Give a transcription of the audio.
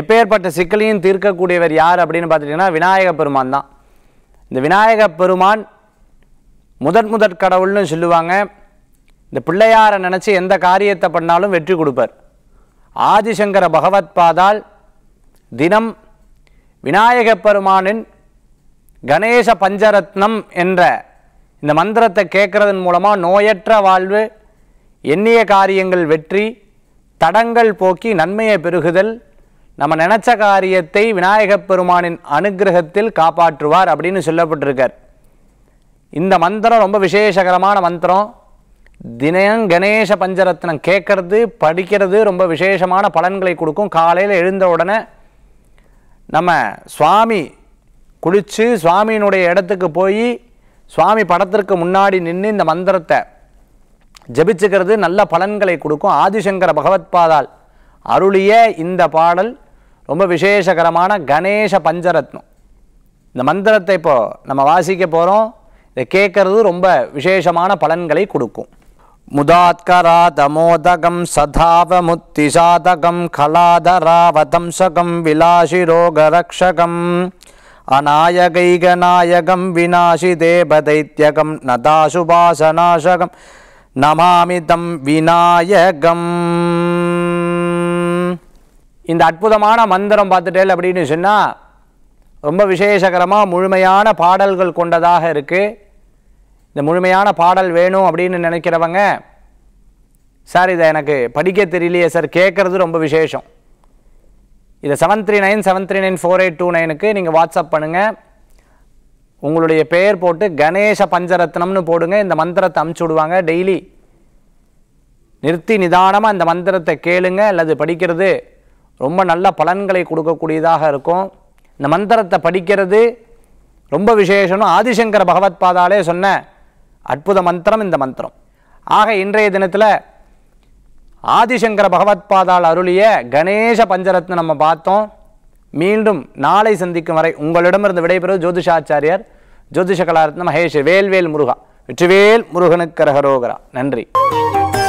எப்பேற்பட்ட சிக்கலையும் தீர்க்கக்கூடியவர் யார் அப்படின்னு பார்த்துட்டிங்கன்னா விநாயக பெருமான் தான் இந்த விநாயக பெருமான் முதன் முதற் கடவுள்னு சொல்லுவாங்க இந்த பிள்ளையாரை நினச்சி எந்த காரியத்தை பண்ணாலும் வெற்றி கொடுப்பார் ஆதிசங்கர பகவத் பாதால் தினம் விநாயக பெருமானின் கணேச பஞ்சரத்னம் என்ற இந்த மந்திரத்தை கேட்குறதன் மூலமாக நோயற்ற வாழ்வு எண்ணிய காரியங்கள் வெற்றி தடங்கள் போக்கி நன்மையை பெருகுதல் நம்ம நினச்ச காரியத்தை விநாயகப் பெருமானின் அனுகிரகத்தில் காப்பாற்றுவார் அப்படின்னு சொல்லப்பட்டிருக்கார் இந்த மந்திரம் ரொம்ப விசேஷகரமான மந்திரம் தினம் கணேச பஞ்சரத்னம் கேட்கறது படிக்கிறது ரொம்ப விசேஷமான பலன்களை கொடுக்கும் காலையில் எழுந்த உடனே நம்ம சுவாமி குளித்து சுவாமியினுடைய இடத்துக்கு போய் சுவாமி படத்திற்கு முன்னாடி நின்று இந்த மந்திரத்தை ஜபிச்சுக்கிறது நல்ல பலன்களை கொடுக்கும் ஆதிசங்கர பகவத்பாதால் அருளிய இந்த பாடல் ரொம்ப விசேஷகரமான கணேச பஞ்சரத்னம் இந்த மந்திரத்தை இப்போது நம்ம வாசிக்க போகிறோம் இதை கேட்கறது ரொம்ப விசேஷமான பலன்களை கொடுக்கும் முதாத்கராதமோதகம் சதாவமுத்திசாதகம் கலாதராவதம்சகம் விலாசிரோகரக்ஷகம் அநாயகைகநாயகம் விநாசி தேவதைத்யகம் நதாசுபாசநாசகம் நமாமிதம் விநாயகம் இந்த அற்புதமான மந்திரம் பார்த்துட்டேல் அப்படின்னு சொன்னால் ரொம்ப விசேஷகரமாக முழுமையான பாடல்கள் கொண்டதாக இருக்குது இந்த முழுமையான பாடல் வேணும் அப்படின்னு நினைக்கிறவங்க சார் இதை எனக்கு படிக்க தெரியலையே சார் கேட்குறது ரொம்ப விசேஷம் இதை seven three nine seven three nine four eight two நைனுக்கு நீங்கள் வாட்ஸ்அப் பண்ணுங்கள் உங்களுடைய பெயர் போட்டு கணேச பஞ்சரத்னம்னு போடுங்க இந்த மந்திரத்தை அமுச்சு விடுவாங்க டெய்லி நிறுத்தி நிதானமாக இந்த மந்திரத்தை கேளுங்க அல்லது படிக்கிறது ரொம்ப நல்ல பலன்களை கொடுக்கக்கூடியதாக இருக்கும் இந்த மந்திரத்தை படிக்கிறது ரொம்ப விசேஷம் ஆதிசங்கர பகவத் பாதாலே சொன்ன அற்புத மந்திரம் இந்த மந்திரம் ஆக இன்றைய தினத்தில் ஆதிசங்கர பகவத் பாதால் அருளிய கணேச பஞ்சரத்னம் நம்ம பார்த்தோம் மீண்டும் நாளை சந்திக்கும் வரை உங்களிடமிருந்து விடைபெறுவது ஜோதிஷாச்சாரியர் ஜோதிஷ கலாரத்ன மகேஷ் வேல்வேல் முருகா வெற்றிவேல் முருகனுக்கு ரகரோகரா நன்றி